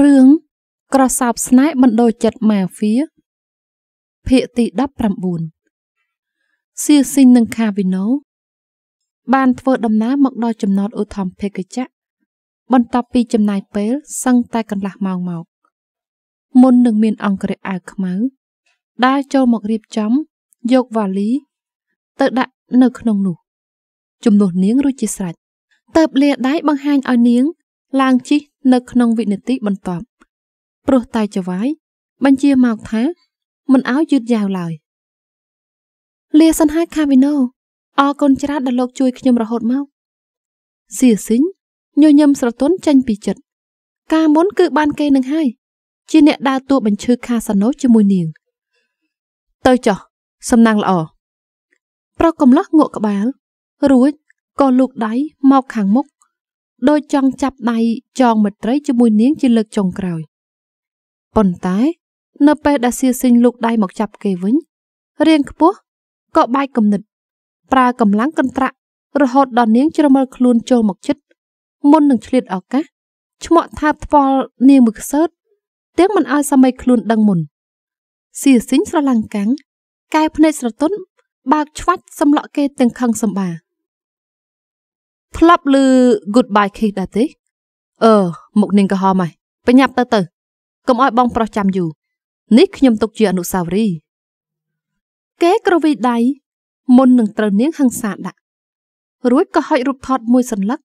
រឿងក្រសោបស្នេហ៍បណ្ដោះចិត្តម៉ាហ្វៀភាគទី19សៀស៊ីងនិងខាវីណូបានធ្វើដំណើរមកដល់ចំណតឧធម្មភេកចៈបន្ទាប់ពីចំណាយពេលសឹងតែកន្លះម៉ោងមកមុននឹងមានអង្គរៈអាវខ្មៅដើរចូលមករៀបចំយកវ៉ាលីទៅដាក់នៅក្នុងនោះ ជំនួសនាងរួចជាស្រេចតើបលាដៃបង្ហាញឲ្យនាងឡើងជិះនៅក្នុងវិនាទីបន្ទាប់ព្រោះតែចវាយបញ្ជាមកថា មិនឲ្យយឺតយ៉ាវឡើយលាសិនហើយខាវីណូអរគុណច្រើនដែលលោក ជួយខ្ញុំរហូតមកសៀស៊ីងញញឹមស្រទន់ចេញពីចិត្តការមុនគឺបានគេនឹងហើយជាអ្នកដើរតួបញ្ឈឺខាសាណូជាមួយនាងទៅចោះសំណាងល្អប្រកកំឡោះងក់ក្បាលរួចក៏លូកដៃមកខាងមុខដោយចង់ចាប់ដៃ ចងមត្រីជាមួយនាងជាលើកចុងក្រោយប៉ុន្តែនៅពេលដែលសៀសិញលូកដៃមកចាប់គេវិញរៀងខ្ពស់ក៏បែកគំនិតប្រើកម្លាំងកន្ត្រាក់រហូតដល់នាង ជ្រមិលខ្លួន ចូលមកជិត មុននឹងឆ្លៀតឱកាសឆ្មក់ថាផ្ពាល់នាងមួយខ្សើតទាំងមិនឲ្យសម័យខ្លួនដឹងមុនសៀសិញស្រឡាំងកាំងកែភ្នែកស្រទន់បើកឆ្វាច់សម្លក់គេទាំងខឹងសម្បាធ្លាប់ឮ goodbye kiss ដែរទេអឺមុខនាងក៏ហមហើយបញ្ញាប់ ទៅទៅកុំឲ្យបង ប្រុសចាំយូរនេះខ្ញុំទុកជាអនុស្សាវរីយ៍គេក្រវីដៃមុននឹងត្រូវនាងហឹង្សាដាក់ រួចក៏ហុចរូបថតមួយសន្លឹក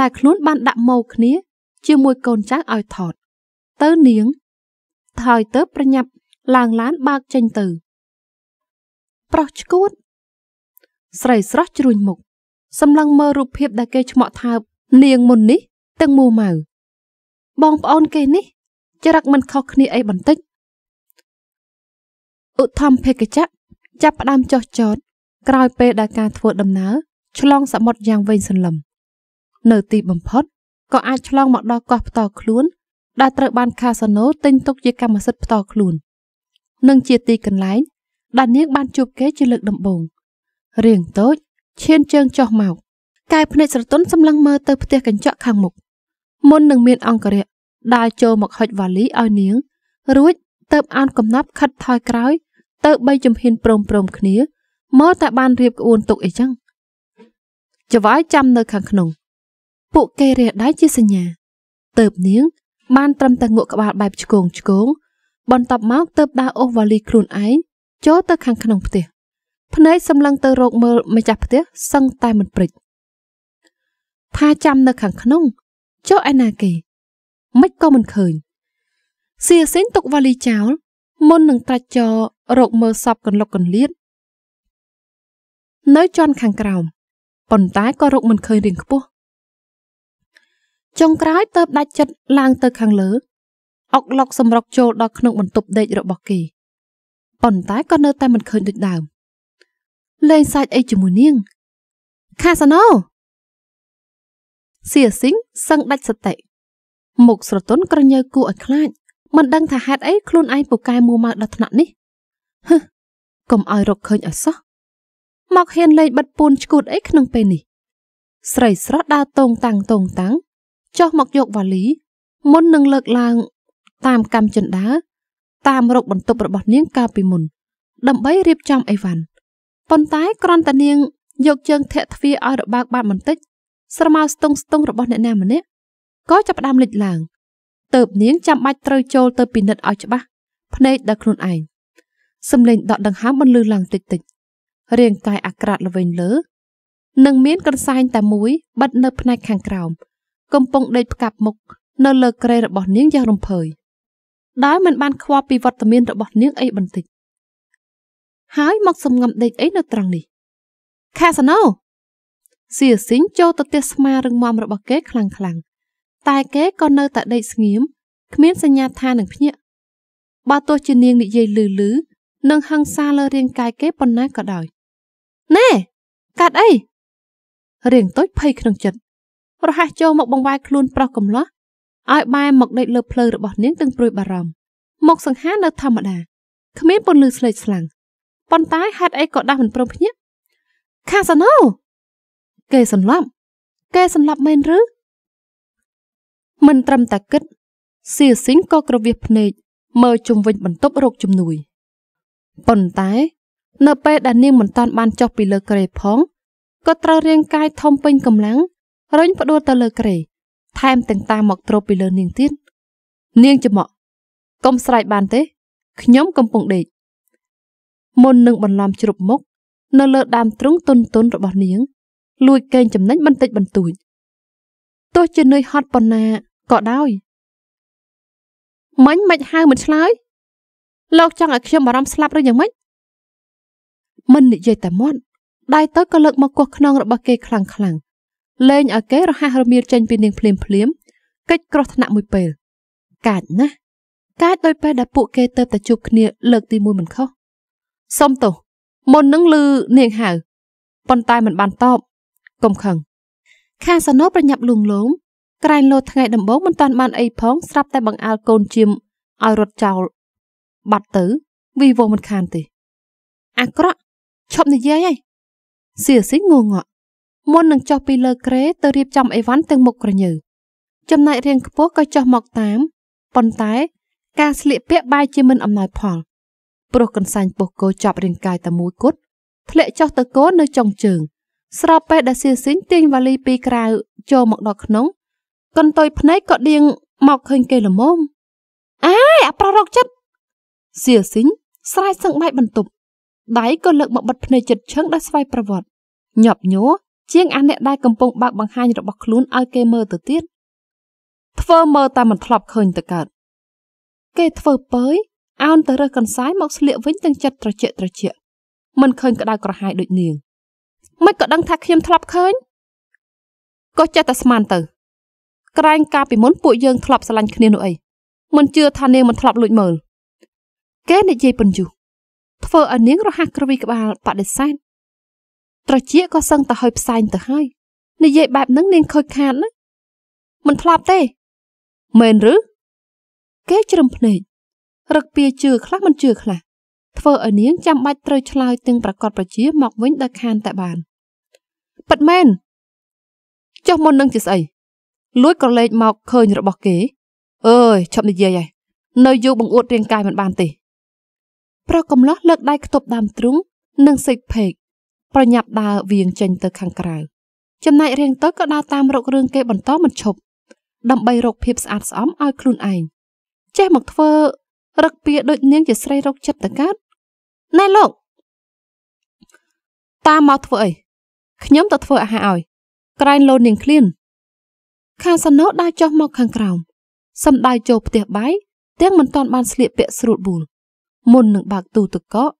ដែលខ្លួន បាន ដាក់មកគ្នា ជាមួយកូនចៅឲ្យថត ទៅនាងថយទៅប្រញាប់ឡើងឡានបើកចេញទៅ ប្រុសឈួត ស្រីស្រស់ជ្រួញមុខសម្លឹងមើលរូបភាពដែលគេឆ្មក់ថើបនាងមុននេះទាំងមូម៉ៅបងប្អូនគេនេះចរិតមិនខុសគ្នាអីបន្តិចឧទ្ធម្ភិកចៈចាប់ផ្ដើមចោះចតក្រោយពេលដែលការធ្វើដំណើរ ឆ្លងសមុទ្រយ៉ាងវែងសន្លឹមនៅទីបំផុតក៏អាចឆ្លងមកដល់កោះផ្ទាល់ខ្លួនដែលត្រូវបានខាសាណូទិញទុកជាកម្មសិទ្ធិផ្ទាល់ខ្លួននិងជាទីកន្លែងដែលនាងបានជួបគេជាលើកដំបូងរាងតូចឈានជើងចុះមកកាយភ្នែកស្រទន់សម្លឹងមើលទៅផ្ទះកញ្ចក់ខាងមុខមុននឹងមានអង្គរៈដើរចូលមកហុចវ៉ាលីឲ្យនាង រួចទៅអានកំណប់ខិតថយក្រោយ ទៅបីជំហានព្រមព្រមគ្នាមើលតែបានរៀបក្អួនទុកអីចឹងចវាយចាំនៅខាងក្នុង ពួកគេរះដៃជាសញ្ញា ទៅបនាងបានត្រឹមតែងក់ក្បាលបែបឆ្កងឆ្កងបន្ទាប់មកទៅដើរអូសវ៉ាលីខ្លួនឯងចូលទៅខាងក្នុងផ្ទះភ្នែកសម្លឹងទៅរកមើលម្ចាស់ផ្ទះសឹងតែមិនព្រិចថាចាំនៅខាងក្នុងចុះឯណាគេ មិនក៏មិនឃើញសៀសេងទុកវ៉ាលីចោលមុននឹងត្រាច់ចររកមើលសពកន្លុកកន្លៀតនៅជាន់ខាងក្រោមប៉ុន្តែក៏រកមិនឃើញរៀងខ្ពស់ចុងក្រោយទៅដាច់ចិត្តឡើងទៅខាងលើអុកឡុកសម្រុកចូលដល់ក្នុងបន្ទប់ដេករបស់គេប៉ុន្តែក៏នៅតែមិនឃើញដូចដើមលេងសាច់អីជាមួយនាងខាសាណូសៀស៊ីងសឹងដាច់សតិមុខស្រទន់ក្រញើគួរឲ្យខ្លាចមិនដឹង ថាហេតុអីខ្លួនឯងពូកែមួម៉ៅដល់ថ្នាក់នេះហឹកុំឲ្យរកឃើញឲ្យសោះមកហ៊ានលេងបិទពូនឈួតអីក្នុងពេលនេះ ស្រីស្រស់ដើរតងតាំងតងតាំងចុះមកយកវ៉ាលី មុននឹងលើកឡើង តាមកម្មចិនដា តាមរកបន្ទប់របស់នាងកាលពីមុន ដើម្បីរៀបចំអីវ៉ាន់ប៉ុន្តែគ្រាន់តែនាងយកជើងធាក់ទ្វារឲ្យរបើកបានបន្តិចស្រមោលស្ទង់ស្ទង់របស់អ្នកណាម្នាក់ក៏ចាប់ផ្ដើមលេចឡើងទៅបនាងចាំបាច់ត្រូវចូលទៅពិនិត្យឲ្យច្បាស់ភ្នែកដល់ខ្លួនឯងសំលេងដកដង្ហើមបន្លឺឡើងតិចតិចរាងកាយអាក្រាតល្វែងលើនិងមានកន្សែងតែមួយបិទនៅ ផ្នែកខាងក្រោម កំពុង ដេកផ្កាប់មុខនៅលើក្រេរបស់នាងយ៉ាងរំភើយដោយមិនបានខ្វល់ពីវត្តមានរបស់ នាងអីបន្តិចហើយមកសំងំដេកអីនៅត្រង់នេះខាសាណូសៀស៊ីងចូលទៅទេសស្មារឹងមាំរបស់គេខ្លាំងខ្លាំងតែគេក៏នៅតែដេកស្ងៀមគ្មាន សញ្ញាថានឹងភ្ញាក់បើទោះជានាងនិយាយលឺលឺនឹងហឹង្សាលើរាង កាយគេប៉ុណ្ណាក៏ដោយណែកាត់អីរៀងតូចភ័យក្នុងចិត្តរហ័សចូលមកបង្វែរខ្លួនប្រុសកំឡោះឲ្យបែរមកដេកលើភ្លើរបស់ នាងទាំងព្រួយបារម្ភមកសង្ហានៅធម្មតាគ្មានពន្លឺស្លេកស្លាំងប៉ុន្តែហេតុអីក៏ដាស់មិនព្រមភ្ញាក់ខាសាណូគេសន្លប់គេសន្លប់មែនឬ មិនត្រឹមតែគិតសៀស៊ីងក៏ក្រវាសភ្នែកមើលជុំវិញបន្ទប់រោគជំនួយប៉ុន្តែ នៅពេលដែលនាងមិនតាន់បានចុះពីលើក្រេផងក៏ត្រូវរាងកាយធំពេញកម្លាំងរុញផ្ដួលទៅលើក្រេថែមទាំងតាមមកទ្រពីលើនាងទៀតនាងច្មក់កុំស្រែកបានទេខ្ញុំ កំពុងដេកមុននឹងបន្លំជ្រប់មុខនៅលើដើមទ្រូងទុនទុនរបស់នាងលួចកេងចំណេញបន្តិចបន្តួចទោះជានឿយហត់ប៉ុណ្ណាក៏ដោយ មិញមិនហៅមិនឆ្លើយលោកចង់ឲ្យខ្ញុំបារម្ភស្លាប់ឬយ៉ាងម៉េចមិននិយាយតែមាត់ដៃទៅក៏លើកមកគោះខ្នងរបស់គេខ្លាំងខ្លាំងលែងឲ្យគេរហ័សរមៀលចេញពីនាងភ្លាមភ្លាមកិច្ចក្រោះថ្នាក់មួយពេល កាចណាស់កាចដោយពេលដែលពួកគេទៅតែជួបគ្នាលើកទី1មិនខុសសុំទោសមុននឹងលឺនាងហៅប៉ុន្តែមិនបានតបកុំខឹងខាសាណូប្រញាប់លួងលោមក្រែងលោថ្ងៃដំបូងមិនតាន់បានអីផងស្រាប់តែ បង្អើលកូនជាមឲ្យរត់ចោល បាត់ទៅវីវមិនខានទេ អាក្រក់ឈប់និយាយហើយសៀស៊ីងងក់មុននឹងចុះពីលើក្រេទៅរៀបចំអីវ៉ាន់ទាំងមុខក្រញើចំណែករៀងខ្ពស់ក៏ចុះមកតាមប៉ុន្តែ ការស្លៀកពាក់បែរជាមិនអំណោយផលព្រោះកន្សែងពោះគោចាប់រាងកាយតែមួយគត់ធ្លាក់ចុះទៅកូននៅចុងជើង ស្របពេលដែលសៀស៊ីងទាញវ៉ាលីពីក្រៅចូលមកដល់ក្នុង កន្ទុយភ្នែកក៏ដៀងមកឃើញគេល្មមអាយអាប្រុសរកចិត្តសៀស៊ីងស្រែកសឹងបែកបន្ទប់ដៃក៏លើកមកបិទភ្នែកចិត្តឈឹងដោយស្វ័យប្រវត្តិញាប់ញ័រជាងអាអ្នកដែលកំពុងបើកបង្ហាញ របស់ខ្លួនឲ្យគេមើលទៅទៀតធ្វើមើលតែមិនធ្លាប់ឃើញទៅកើតគេធ្វើពើយអោនទៅរើសកន្សែងមកស្លៀកវិញទាំងចិត្តត្រជាក់ត្រជាក់មិនឃើញក្តៅក្រហាយដូចនាងមិនក៏ដឹងថាខ្ញុំធ្លាប់ឃើញក៏ចេះតែស្មានទៅ ក្រែងកាលពីមុនពួកយើងធ្លាប់ស្រឡាញ់គ្នានោះអីមិនជឿថានាងមិនធ្លាប់លួចមើលគេនិយាយបញ្យុះធ្វើឲ្យនាងរហ័សក្រវីក្បាលបដិសេធត្រជាក៏សឹងតែហើយផ្សែងទៅហើយនិយាយបែបហ្នឹងនាងខូចខាតណាមិនធ្លាប់ទេមែនឬ គេជ្រឹមភ្នែករឹកពីជឿខ្លះមិនជឿខ្លះធ្វើឲ្យនាងចាំបាច់ត្រូវឆ្លើយទាំងប្រកបប្រជា មកវិញដល់ខានតែបានប៉ិតមែនចុះមុននឹងជាស្អីលួចក៏លេចមកឃើញរបស់គេអើយឈប់និយាយហើយនៅយូរបង្អួត រាងកាយមិនបានទេ ប្រុសកំឡោះលើកដៃខ្ទប់ដើមទ្រូងនិងសេកភេកប្រញាប់ដើរវៀងចេញ ទៅខាងក្រៅចំណែករៀងទៅក៏ដើរតាមរករឿងគេបន្តមិនឈប់ដើម្បីរកភាពស្អាតស្អំឲ្យខ្លួនឯងចេះមកធ្វើរឹកពីដូចនាងជាស្រីរោគចិត្តតកើតណែលោកតាមកធ្វើអីខ្ញុំទៅធ្វើអាហារឲ្យ ក្រែងលោនាងឃ្លាន ខាសាណូដើរចុះមកខាងក្រោមសំដៅចូលផ្ទះបាយទាំងមិនទាន់បានស្លៀកពាក់ស្រួតបួលមុននឹងបើកទូទឹកកក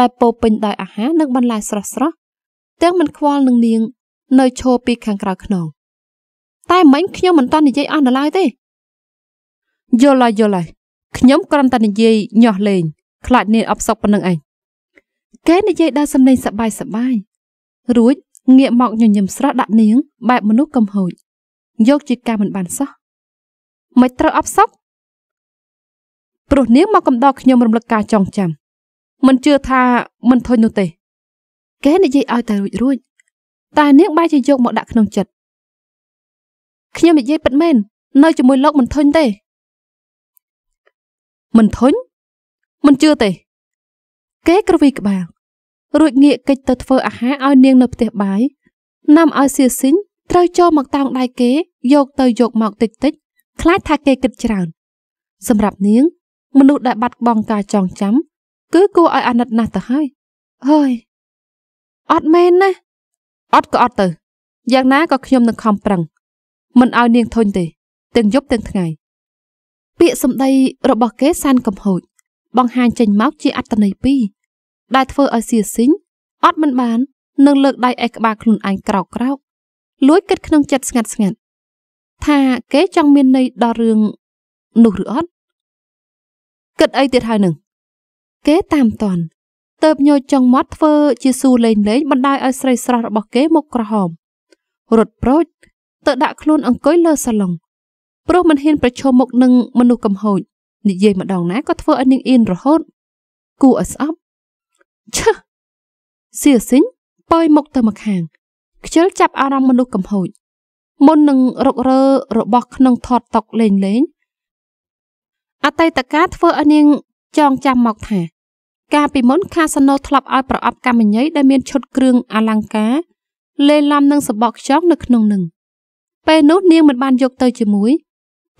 ដែលពោពេញដោយអាហារនិងបន្លែស្រស់ស្រស់ទាំងមិនខ្វល់នឹងនាង នៅឈរពីខាងក្រៅខ្នង តែមិញខ្ញុំមិនតាន់និយាយអស់នៅឡើយទេយល់ហើយយល់ហើយខ្ញុំគ្រាន់តែនិយាយញាស់លេង ខ្លាចនាងអបសុកប៉ុណ្ណឹងឯងគេនិយាយដោយសំឡេងសបាយសបាយរួចងាកមកញញឹមស្រស់ដាក់នាង បែបមនុស្សកំហូចយកជាការមិនបានសោះមិនត្រូវអបសុកព្រោះនាងមកកំដរខ្ញុំរំលឹកការចងចាំ មិនជឿថាមិនធុញនោះទេគេនិយាយឲ្យតែរួចរួច តែនាងបែរជាយកមកដាក់ក្នុងចិត្តខ្ញុំនិយាយពិតមែននៅជាមួយលោកមិនធុញទេមិនធុញមិនជឿទេ គេក្រវីក្បាលរួចងាកកិច្ចទៅធ្វើអាហារឲ្យនាងនៅផ្ទះបាយនាំឲ្យសៀស៊ីងត្រូវ ចូលមកតោងដៃគេ យកទៅយកមកតិចតិច ខ្លាចថាគេគិតច្រើនសម្រាប់នាង មនុស្សដែល បាត់បង់ការចងចាំគឺគួរឲ្យអាណិតណាស់ទៅហើយហើយអត់មែនណាអត់ក៏អត់ទៅយ៉ាងណាក៏ខ្ញុំនឹងខំប្រឹងមិនឲ្យនាងធុញទេទាំងយប់ទាំងថ្ងៃពាក្យសម្ដីរបស់គេសានកំហូចបង្ហាញចេញមកជាអត្តន័យពីរដែលធ្វើឲ្យសៀស៊ីងអត់មិនបាននឹងលើកដៃឯក្បាលខ្លួនឯងក្រោកក្រោកលួចគិតក្នុងចិត្តស្ងាត់ស្ងាត់ថាគេចង់មានន័យដល់រឿងនោះឬអត់គិតអីទៀតហើយនឹងគេតាមតន់ទៅញយចង់មាត់ធ្វើជាស៊ូលេងលេងបណ្ដាយឲ្យស្រីស្រស់របស់គេមកក្រហម រត់ប្រូចទៅដាក់ខ្លួនអង្គុយលើសាឡុងព្រោះមិនហ៊ានប្រឈមមុខនឹងមនុស្សកំហូចនិយាយម្ដងណាក៏ធ្វើឲ្យនាងអៀនរហូតគួរឲ្យស្អប់ឈឹះសៀសិញប៉យមុខទៅម្ខាងខ្ជិលចាប់អារម្មណ៍មនុស្សកំហូចមុននឹងរុកររើរបស់ក្នុងថតតុកលេងលេងអតីតកាធ្វើឲ្យនាងចងចាំមកថា កាលពីមុនខាសាណូធ្លាប់ឲ្យប្រអប់កម្មញីដែលមានឈុតគ្រឿងអលង្ការលេឡំនឹងសបកខ្យងនៅក្នុងនឹងពេលនោះនាងមិនបានយកទៅជាមួយ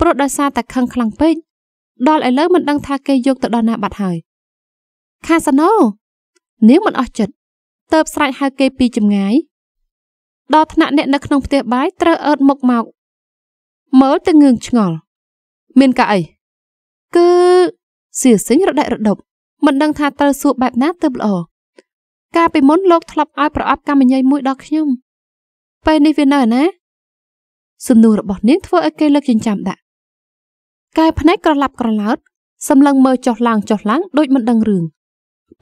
ព្រោះដោយសារតែខឹងខ្លាំងពេកដល់ឥឡូវមិនដឹងថាគេយកទៅដល់ណាបាត់ហើយខាសាណូនាងមិនអស់ចិត្តតើបស្រែកហៅគេពីចម្ងាយដល់ថ្នាក់អ្នកនៅក្នុងផ្ទះបាយត្រូវអើតមុខមកមើលទៅងឿងឆ្ងល់មានការអីគឺសៀសិញរដែករដប់មិនដឹងថាត្រូវសួរបែបណាទើបល្អកាលពីមុនលោកធ្លាប់ឲ្យប្រអប់កម្មញីមួយដល់ខ្ញុំពេលនេះវានៅឯណាសំណួររបស់នាងធ្វើឲ្យគេលើកចិញ្ចាំដាក់កែភ្នែកក្រឡាប់ក្រឡោតសម្លឹងមើលចុះឡើងចុះឡើងដូចមិនដឹងរឿង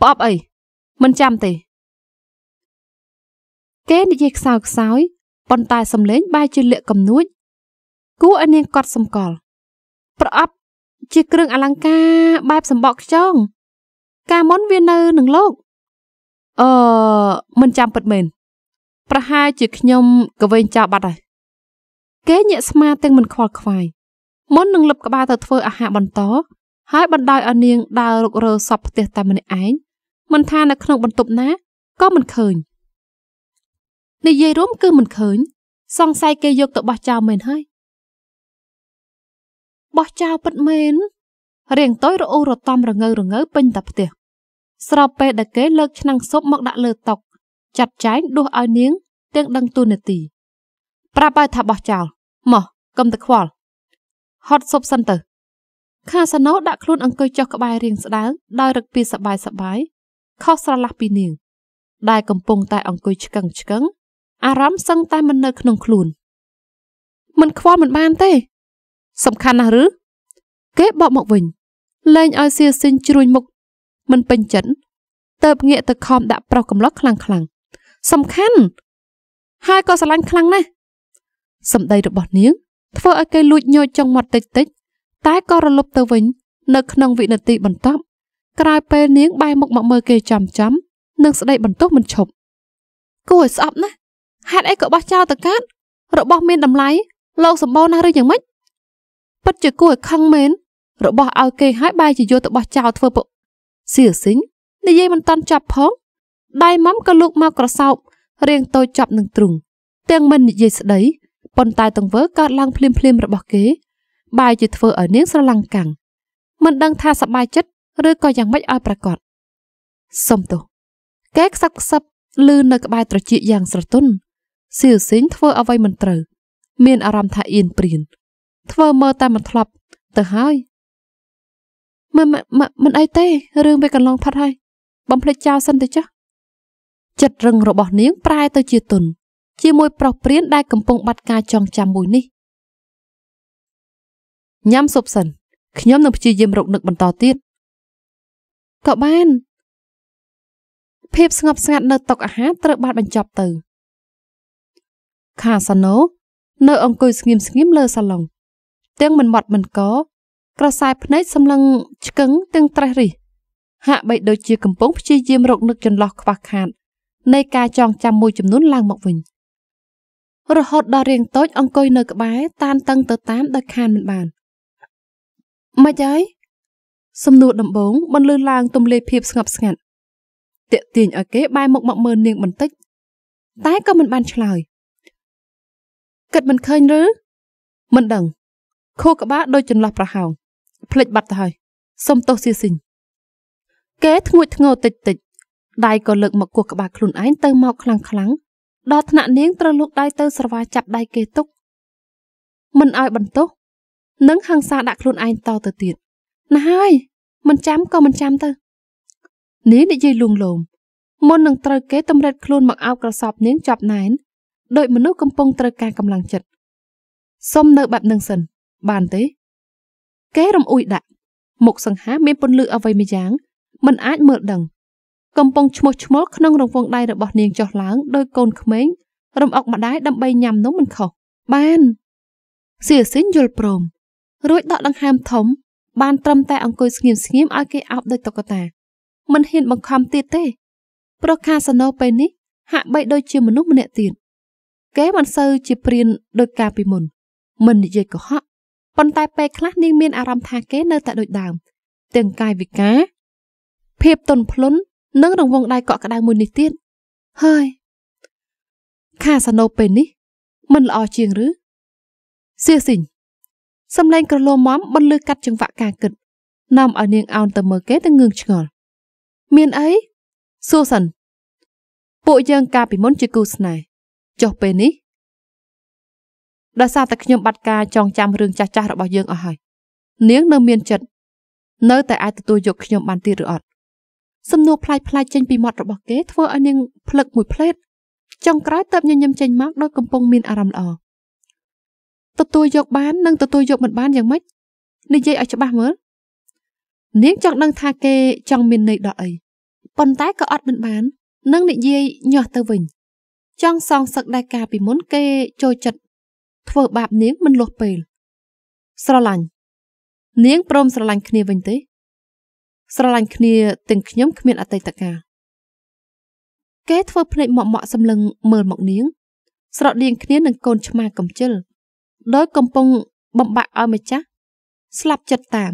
ប្អប់អីមិនចាំទេ គេនិយាយខ្សោយខ្សោយប៉ុន្តែសំឡេងបែរជាលាក់កំនួចគួរឲ្យនាងកត់សម្គាល់ប្រអប់ជាគ្រឿងអលង្ការបែបសម្បកខ្យងកាលមុនវានៅនឹងលោកអឺមិនចាំពិតមែនប្រហែលជាខ្ញុំកវែងចោលបាត់ហើយគេញាក់ស្មាទាំងមិនខ្វល់ខ្វាយមុននឹងលឹបក្បាលទៅធ្វើអាហារបន្តហើយបណ្ដោយឲ្យនាងដើររុករកសពផ្ទះតែម្នាក់ឯងមិនថានៅក្នុងបន្ទប់ណាក៏មិនឃើញនិយាយរួមគឺមិនឃើញសង្ស័យគេយកទៅបោះចោលមែនហើយបោះចោលពិតមែនរៀងតយរអ៊ូរតំរងើរងើពេញតែផ្ទះស្របពេលដែលគេលើកឆ្នាំងស៊ុបមកដាក់លើតុចាត់ចែងដួសឲ្យនាងទាំងដឹងទូនាទីប្រាប់ឲ្យថាបោះចោលមកកុំតែខ្វល់ហត់សុបសិនទៅខាសាណូដាក់ខ្លួនអង្គុយចុះក្បែររៀងស្ដៅដោយរឹកពីសបាយសបាយខុសស្រឡះពីនាង ដែលកំពុងតែអង្គុយឆ្កឹងឆ្កឹង អារម្មណ៍សឹងតែមិននៅក្នុងខ្លួនមិនខ្វល់មិនបានទេ សំខាន់ណាស់ឬគេបបមកវិញលែងឲ្យសៀសិនជ្រួញមុខមិនពេញចិត្តទៅងាកទៅខំដាក់ប្រុសកំឡោះខ្លាំងខ្លាំងសំខាន់ហើយក៏ស្រឡាញ់ខ្លាំងណាស់សម្ដីរបស់នាងធ្វើឲ្យគេលួចញយចុងមាត់តិចតិច តែក៏រលប់ទៅវិញ នៅក្នុងវិនាទីបន្ទាប់ក្រោយពេលនាងបែរមុខមកមើលគេចំចំនិងស្ដីបន្ទោសមិនឈប់គួរឲ្យស្អប់ណាស់ហេតុអីក៏បោះចោលទៅកាត់របស់មានតម្លៃលោកសម្បូរណាស់ឬយ៉ាងម៉េចពិតជាគួរឲ្យខឹងមែនរបស់ឲ្យគេហើយបែរជាយកទៅបោះចោលធ្វើពុកសៀសិញនិយាយមិនតាន់ចប់ផងដៃម៉ាំក៏លូកមកក្រសោបរៀងតូចចប់នឹងទ្រុងទាំងមិននិយាយស្ដីប៉ុន្តែទង្វើកើតឡើងភ្លាមភ្លាមរបស់គេបែរជាធ្វើឲ្យនាងស្រឡាំងកាំងមិនដឹងថាសប្បាយចិត្តឬក៏យ៉ាងម៉េចឲ្យប្រកបសុំទោសកែខ្សឹបខ្សឹបលឺនៅក្បែរត្រចៀកយ៉ាងស្រទន់សៀវសិញធ្វើអ្វីមិនត្រូវមានអារម្មណ៍ថាអៀនព្រៀនធ្វើមើលតែមិនធ្លាប់ទៅហើយមិនមិនអីទេរឿងវាកន្លងផុតហើយបំភ្លេចចោលសិនទៅចុះចិត្តរឹងរបស់នាង ប្រែទៅជាទុនជាមួយប្រុសព្រានដែលកំពុងបាត់ការចងចាំមួយនេះញ៉ាំសុបសិនខ្ញុំនឹងព្យាយាមរកនឹកបន្តទៀតក៏បានភាពស្ងប់ស្ងាត់នៅតុអាហារត្រូវបានបញ្ចប់ទៅខាសាណូនៅអង្គុយស្ងៀមស្ងៀមលើសាឡុងទាំងមិនមាត់មិនកក្រសែភ្នែកសម្លឹងឆ្កឹងទាំងត្រេះរិះហាក់បីដូចជាកំពុងព្យាយាមរកនឹកចន្លោះខ្វះខាតនៃការចងចាំមួយចំនួនឡើងមកវិញរហូតដល់រាងតូចអង្គុយនៅក្បែរតានតឹងទៅតាមដោយខានមិនបានមិនអីសំណួរដំបងបន្លឺឡើងទំលេភាពស្ងប់ស្ងាត់តាក់ទាញឲ្យគេបែរមុខមកមើលនាងបន្តិចតែក៏មិនបានឆ្លើយគិតមិនឃើញឬ មិនដឹងខួរក្បាលដូចចន្លោះប្រហោងភ្លេចបាត់ទៅហើយសុំទោសសៀស៊ីងគេធ្ងួចធ្ងោតិចតិចដៃក៏លើកមកគោះក្បាលខ្លួនឯងទៅមកខ្លាំងខ្លាំងដល់ថ្នាក់នាងត្រូវលោកដៃទៅស្រវាចាប់ដៃគេទុក មិនឲ្យបន្ទោសនឹងហង្សាដាក់ខ្លួនឯងតទៅទៀតណាហើយមិនចាំក៏មិនចាំទៅនាងនិយាយលួងលោមមុននឹងត្រូវគេតម្រិតខ្លួនមកអោបក្រសប់នាងចាប់ណែនដោយមនុស្សកំពុងត្រូវការកម្លាំងចិត្តសុំនៅបែបនឹងសិនបានទេគេរំអួយដាក់មុខសង្ហាមានពន្លឺអ្វីមួយយ៉ាង មិនអាច មើលដឹងកំពុងឈ្មោះឈ្មោះក្នុងរង្វង់ដៃរបស់នាងចុះឡើងដោយកូនក្មេងរំអុកម្ដាយដើម្បីញ៉ាំនំមិនខុសបានសៀសិនយល់ព្រម រួចដកដង្ហើមធំបានត្រឹមតែអង្គុយស្ងៀមស្ងៀមឲ្យគេអោបដោយតុក្កតាមិនហ៊ានបង្ខំទៀតទេព្រោះខាសាណូពេលនេះ ហាក់បី ដូចជាមនុស្សម្នាក់ទៀតគេមិនសូវជាព្រានដោយការពីមុនមិននិយាយកុហកប៉ុន្តែពេលខ្លះនាងមាន អារម្មណ៍ថាគេនៅតែ ដូចដើមទាំងកាយវិការភាពទន់ភ្លន់និងរង្វង់ដៃកក់ក្ដៅមួយនេះទៀតហើយខាសាណូពេលនេះមិនល្អជាងឬសៀស៊ីងសំឡេងក្រលោមមមបន្លឺកាត់ចង្វាក់ការគិត នាំឲ្យនាងអោនទៅមើលគេទៅងឿងឆ្ងល់មានអីសួរសិនពួកយើងកាលពីមុនជាគូស្នេហ៍ចុះពេលនេះដោយសារតែខ្ញុំបាត់ការចងចាំរឿងចាស់ចាស់របស់យើងអស់ហើយនាង នៅមានចិត្តនៅ តែអាចទទួលយកខ្ញុំបានទៀតឬអត់សំណួរផ្លាយផ្លាយចេញពីមាត់របស់គេធ្វើឲ្យនាងភ្លឹកមួយភ្លេតចុងក្រោយតើបញញឹមចេញមកដោយកំពុងមានអារម្មណ៍ល្អទទួលយកបាននិងទទួលយកមិនបានយ៉ាងម៉េចនិយាយឲ្យច្បាស់មើលនាងចង់ដឹងថាគេចង់មានន័យដល់អីប៉ុន្តែក៏អត់មិនបាននឹងនិយាយញាស់ទៅវិញ ចង់សងសឹកដែរការពីមុនគេចូលចិត្តធ្វើបាបនាងមិនលោះពេល ស្រឡាញ់នាងព្រមស្រឡាញ់គ្នាវិញទេស្រឡាញ់គ្នាទាំងខ្ញុំ គ្មានអតីតកាលគេធ្វើភ្នែកមកមកសម្លឹងមើលមកនាង ស្រដៀងគ្នានឹងកូនឆ្មាកំជិលដោយកំពុងបំបាក់ឲ្យម្ចាស់ស្លាប់ចិត្តតាម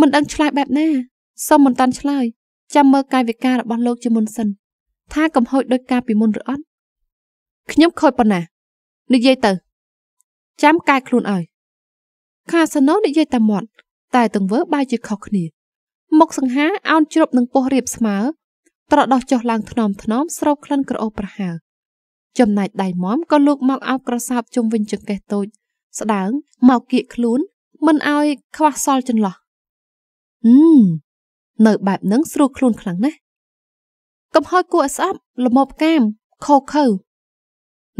មិនដឹងឆ្លើយបែបណាសូមមិនតាន់ឆ្លើយចាំមើលកាយវិការរបស់លោកជាមុនសិនថាកំហូចដោយការពីមុនឬអត់ខ្ញុំខូចប៉ុណ្ណា និយាយទៅ ចាំកែខ្លួនឲ្យខាសាណូនិយាយតែមាត់តែទង្វើបែរជាខុសគ្នាមុខសង្ហាអោនជ្រប់នឹងពោះរៀបស្មើត្រដោះចុះឡើងថ្នមថ្នមស្រោបក្លិនក្រអូបប្រហើចំណែកដៃមមក៏លោកមកអោបក្រសាបជុំវិញចង្កេះតូច ស្ដើងមកគៀកខ្លួន មិនអោយខ្វះសល់ចន្លោះហឹមនៅបែបហ្នឹងស្រួលខ្លួនខ្លាំងណាស់កំហល់គួរឲ្យស្អប់ល្មមកាមខោខើ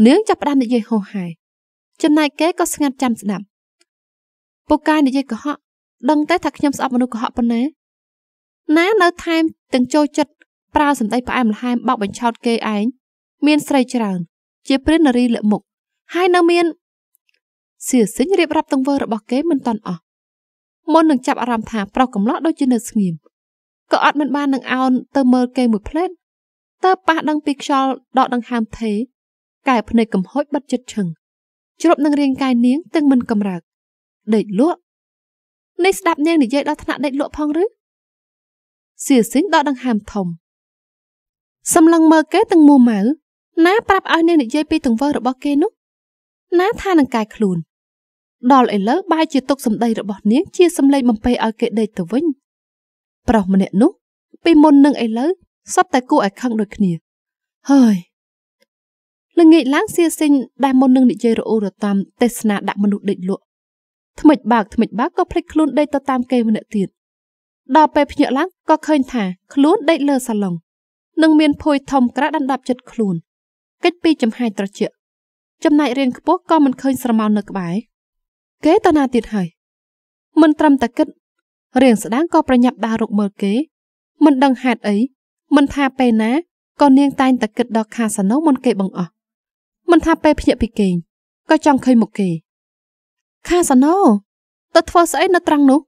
នាងចាប់ផ្ដើមនិយាយហោហែចំណែកគេក៏ស្ងាត់ចាំស្ដាប់ពូកាយនិយាយកុហកដឹងតែថាខ្ញុំស្អប់មនុស្សកុហកប៉ុណ្ណាណានៅថែមទាំងចូលចិត្តប្រើសម្ដីផ្អែមល្ហែមបោកបញ្ឆោតគេឯងមានស្រីច្រើនជាព្រិននារីលាក់មុខហើយនៅមានសៀសិញរៀបរាប់ទង្វើរបស់គេមិនតាន់អស់មុននឹងចាប់អារម្មណ៍ថាប្រុសកំឡោះដូចជានៅស្ងៀមក៏អត់មិនបាននឹងអោនទៅមើលគេមួយភ្លែតតើប៉ះដឹងពីខ្យល់ដកដង្ហើមថេកែភ្នែកកំហុចបិទចិត្តឈឹងជ្រប់នឹងរាងកាយនាងទាំងមិនកំរើកដេកលក់នេះស្ដាប់នាងនិយាយដល់ថ្នាក់ដេកលក់ផងឬសៀស៊ីងដកដង្ហើមធំសំឡឹងមើលគេទាំងមួម៉ៅណាប្រាប់ឲ្យអ្នកនិយាយពីទង្វើរបស់គេនោះណាថានឹងកែខ្លួន ដល់ឥឡូវបែរជាទុកសម្ដីរបស់នាងជាសម្លេងបំពេឲ្យគេដេកទៅវិញ ប្រុសម្នាក់នោះ ពីមុននឹងឥឡូវសត្វតែគួរឲ្យខឹងដូចគ្នាហើយល្ងាចឡើងសៀសិញដែលមុននឹងនិយាយរអ៊ូរតាមទេសនាដាក់មនុស្សដេកលក់ថ្មិចបើកថ្មិចបើកក៏ភ្លេចខ្លួនដេកទៅតាមគេម្នាក់ទៀតដល់ពេលភ្ញាក់ឡើងក៏ឃើញ ថាខ្លួនដេកលើសាឡុងនិងមានភួយធំក្រាស់ដណ្ដប់ជិតខ្លួនកិច្ចពីចំហាយត្រជាក់ចំណែករៀងខ្ពស់ក៏មិនឃើញ ស្រមោលនៅក្បែរគេតាណាទៀតហើយមិនត្រឹមតែគិតរៀងស្ដាងក៏ប្រញាប់ដើររកមើលគេ មិនដឹងហេតុអីមិនថាពេលណាក៏នាងតែងតែគិតដល់ខាសាណូមុនគេបង្អស់មិនថាពេលភ្ញាក់ពីគេងក៏ចង់ឃើញមុខគេខាសាណូទៅធ្វើស្អីនៅត្រង់នោះ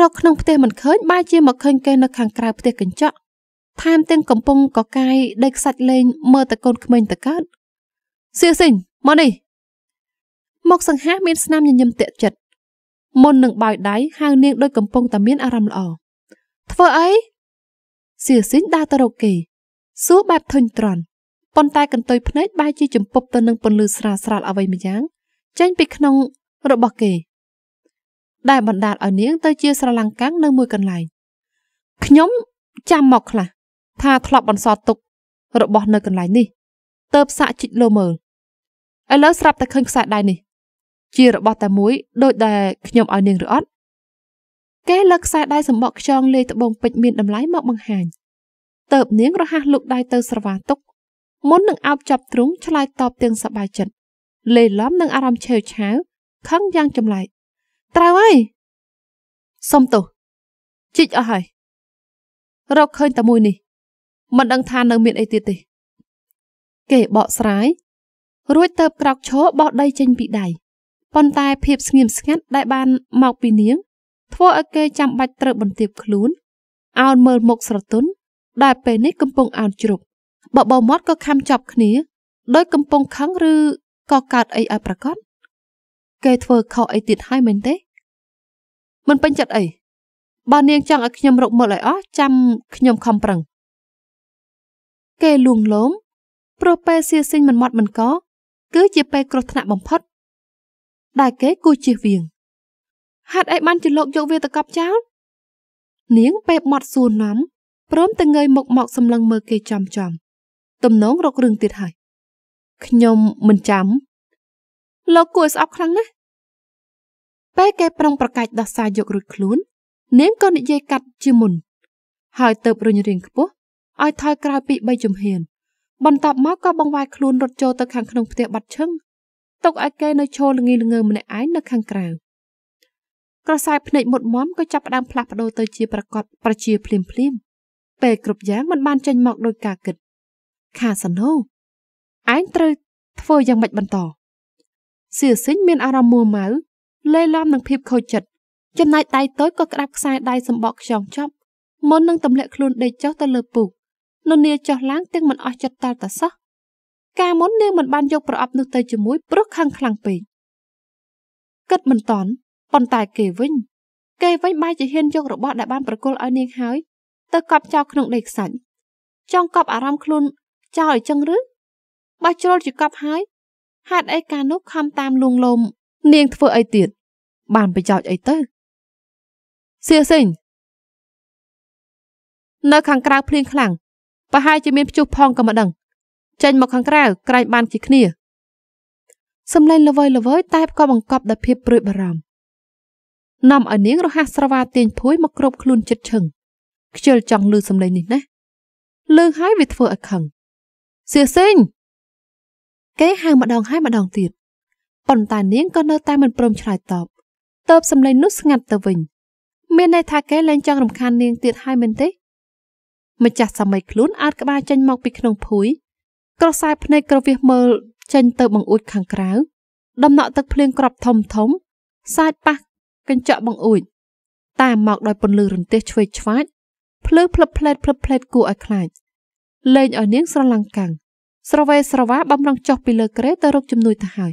រកក្នុងផ្ទះមិនឃើញបែរជាមកឃើញគេនៅខាងក្រៅផ្ទះកញ្ចក់ថែមទាំងកំពុងកកាយដេកខ្សាច់លេងមើលតកូនក្មេងតកើតសៀសិញមកនេះមកសង្ហា មានស្នាមញញឹមទាក់ចិត្តមុននឹងបោយដៃហៅនាងដូចកំពុងតែមានអារម្មណ៍ល្អធ្វើអីសៀសិញដើរទៅរកគេសួរបែបធុញទ្រាន់ប៉ុន្តែកន្ទុយភ្នែកបែរជាចំពប់ទៅនឹងពន្លឺស្រាលស្រាលអ្វីម្យ៉ាង ចេញ ពីក្នុង របស់គេដែលបណ្ដាលឲ្យនាងទៅជាស្រឡាំងកាំងនៅមួយកន្លែងខ្ញុំចាំមកខ្លះថាធ្លាប់បន្សល់ទុក របស់ នៅកន្លែងនេះទៅផ្សាក់ជីកលោមើលឥឡូវស្រាប់តែឃើញខ្សែដៃនេះជារបស់តែមួយ ដូចដែលខ្ញុំឲ្យនាងឬអត់គេលើកខ្សែដៃសម្បកខ្យងលេត្បូងពេជ្រមានតម្លៃមក បង្ហាញតើបនាងរហ័សលុកដៃទៅ ស្រវាទុកមុននឹងអោបចាប់ទ្រូងឆ្លើយតបទាំងសប្បាយចិត្តលេឡំនឹងអារម្មណ៍ឆេវឆាវខឹងយ៉ាងចម្លែកត្រូវហើយសុំទោសជីកអស់ហើយរកឃើញតែមួយនេះមិនដឹងថានៅមានអីទៀតទេ គេបកស្រាយរួចទៅក្រោកឈរបោះដីចេញ ពីដៃប៉ុន្តែភាពស្ងៀមស្ងាត់ដែលបានមកពីនាងធ្វើឲ្យគេចាំបាច់ត្រូវបន្ទាបខ្លួនអោនមើលមុខស្រទន់ដែលពេលនេះកំពុងអោនជ្រុកបបោមាត់ក៏ខំចាប់គ្នាដោយកំពុងខឹងឬក៏កើតអីឲ្យប្រកបគេធ្វើខុសអីទៀតហើយមែនទេមិនពេញចិត្តអីបើនាងចង់ឲ្យខ្ញុំរកមើលឲ្យអស់ចាំខ្ញុំខំប្រឹង គេលួងលោមព្រោះពេលសៀសិញមិនមាត់មិនកគឺជាពេលគ្រោះថ្នាក់បំផុតដែលគេគូជិះវៀងហេតុអីបានជាលោកយកវាទៅកប់ចោលនាងពេលមាត់សួរណាំព្រមទាំងងើយមុខមកសម្លឹងមើលគេចំចំទំនងរករឿងទៀតហើយខ្ញុំមិនចាំលោកគួរស្អប់ខ្លាំងណាស់ពេលគេប្រុងប្រកែកដោះសារយករួចខ្លួន នាងក៏និយាយកាត់ជាមុនហើយទៅរុញរៀងខ្ពស់ឲ្យថយក្រោយពីបីជំហាន បន្ទាប់មកក៏បង្វាយខ្លួនរត់ចូលទៅខាងក្នុងផ្ទះបាត់ឈឹងទុកឲ្យគេនៅឈរល្ងីល្ងើម្នាក់ឯងនៅខាងក្រៅក្រសែភ្នែកមុតមមក៏ចាប់ផ្ដើមផ្លាស់ប្ដូរទៅជាប្រកបប្រជាភ្លាមភ្លាមពេលគ្រប់យ៉ាងมันបានចេញមកដោយការគិតខាសណូឯងត្រូវធ្វើយ៉ាងម៉េចបន្តសៀសិញមានអារម្មណ៍មួម៉ៅលេឡំនឹងភាពខូចចិត្តចំណែកដៃតូចក៏ក្តាប់ខ្សែដៃសម្បកខ្យងចប់មុននឹងទម្លាក់ខ្លួនដេកចុះទៅលើពូកននាចុះឡើងទាំងមិនអស់ចិត្តតល់តសោះការមុននាងមិនបានយកប្រអប់នោះទៅជាមួយព្រោះខឹងខ្លាំងពេកគិតមិនតន់ប៉ុន្តែគេវិញ គេវិញបែរជាហ៊ានយករបស់ដែលបានប្រគល់ឲ្យនាងហើយទៅកប់ចោលក្នុងដីខ្សាច់ចង់កប់អារម្មណ៍ខ្លួនចោលអញ្ចឹងឬបើជ្រុលជាកប់ហើយហេតុអីកានោះខំតាមលួងលោមនាងធ្វើអីទៀតបានប្រយោជន៍អីទៅសៀសិញនៅខាងក្រៅភ្លៀងខ្លាំងប្រហែលជាមានព្យុះផងក៏មិនដឹងចេញមកខាងក្រៅក្រែងបានជាគ្នាសំឡេងល្វើយល្វើយតែបក៏បង្កប់ដោយភាពព្រួយបារម្ភនាំឲ្យនាងរហ័សស្រវាទាញភួយមកគ្របខ្លួនចិត្តឈឹងខ្ជិលចង់លឺសំឡេងនេះណាលឺហើយវាធ្វើឲ្យខឹងសៀសិញគេហៅម្ដងហើយម្ដងទៀតប៉ុន្តែនាងក៏នៅតែមិនព្រមឆ្លើយតបតើបសម្លេងនោះស្ងាត់ទៅវិញ មានន័យថាគេលែងចង់រំខាននាងទៀតហើយមែនទេម្ចាស់សាមីខ្លួនអាច ក្បាលចេញមកពីក្នុងភួយ ក្រសែភ្នែកក្រវៀសមើលចេញទៅបង្អួចខាងក្រៅដំណក់ទឹកភ្លៀងក្របធំធំសាច់ប៉ះកញ្ចក់បង្អួចតាមមកដោយពន្លឺរន្ទះឆ្វេងឆ្វាចភ្លឺផ្លឹបផ្លែតផ្លឹបផ្លែតគួរឲ្យខ្លាចលែងឲ្យនាងស្រឡាំងកាំងស្រវេស្រវាបំរងចុះពីលើគ្រែទៅរកជំនួយទៅហើយ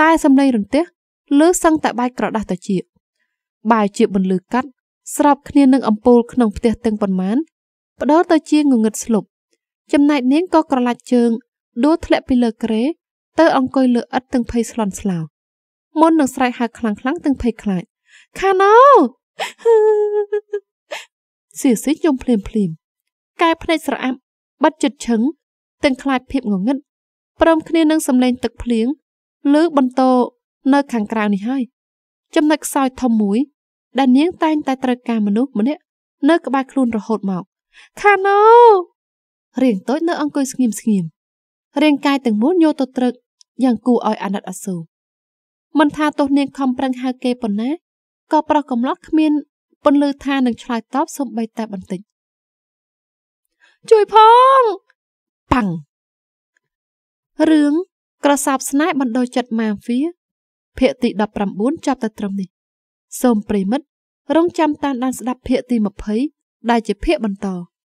តែសំឡេងរន្ទះលឺសឹងតែបាយក្រដាស់ត្រចៀកបាយជាបន្លឺកាត់ស្របគ្នានឹងអំពូលក្នុងផ្ទះទឹងប៉ុន្មានបដូរទៅជាងងឹតស្លុបចំណែកនាងក៏ក្រឡាច់ជើងដួលធ្លាក់ពីលើគ្រែទៅ អង្គុយលើឥដ្ឋទាំងភ័យស្លន់ស្លោមុននឹងស្រែកហៅខ្លាំងៗទាំងភ័យខ្លាចខាណូសៀសីយំភ្លាមភ្លាមកែភ្នែកស្រអាប់បិទចិត្តឈឹងទាំងខ្លាចភាពងងឹតព្រមគ្នានឹងសម្លេងទឹកភ្លៀងឬបន្តនៅខាងក្រៅនេះហើយចំណុចខ្សោយធំមួយដែលនាងតែងតែត្រូវការមនុស្សម្នាក់នៅក្បែរខ្លួនរហូតមកខាណូរៀងតូចនៅអង្គុយស្ងៀមស្ងៀមរាងកាយទាំងមូលញោទត្រឹកយ៉ាងគួរឲ្យអាណិតអាសូរមិនថាទោះនាងខំប្រឹងហៅគេប៉ុណ្ណាក៏ប្រុសកំឡោះគ្មានពន្លឺថានឹងឆ្លើយតបសូម្បីតែបន្តិចជួយផងប៉ាំងរឿងក្រសោបស្នេហ៍បណ្ដោយចិត្តម៉ាហ្វៀភាគទី19ចប់តែត្រឹមនេះ សូមប្រិមិត្តរងចាំតាមដានស្ដាប់ភាគទី20ដែលជាភាគបន្ត។